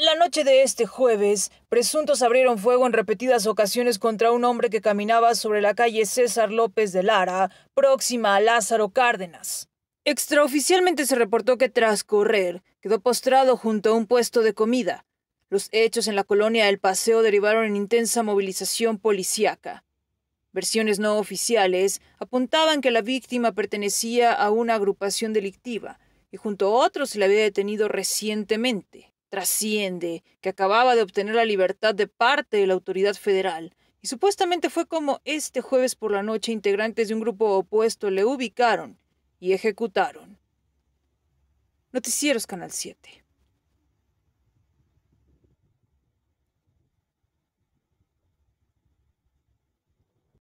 La noche de este jueves, presuntos abrieron fuego en repetidas ocasiones contra un hombre que caminaba sobre la calle César López de Lara, próxima a Lázaro Cárdenas. Extraoficialmente se reportó que tras correr, quedó postrado junto a un puesto de comida. Los hechos en la colonia del Paseo derivaron en intensa movilización policíaca. Versiones no oficiales apuntaban que la víctima pertenecía a una agrupación delictiva y junto a otros se la había detenido recientemente trasciende que acababa de obtener la libertad de parte de la autoridad federal. Y supuestamente fue como este jueves por la noche integrantes de un grupo opuesto le ubicaron y ejecutaron. Noticieros Canal 7.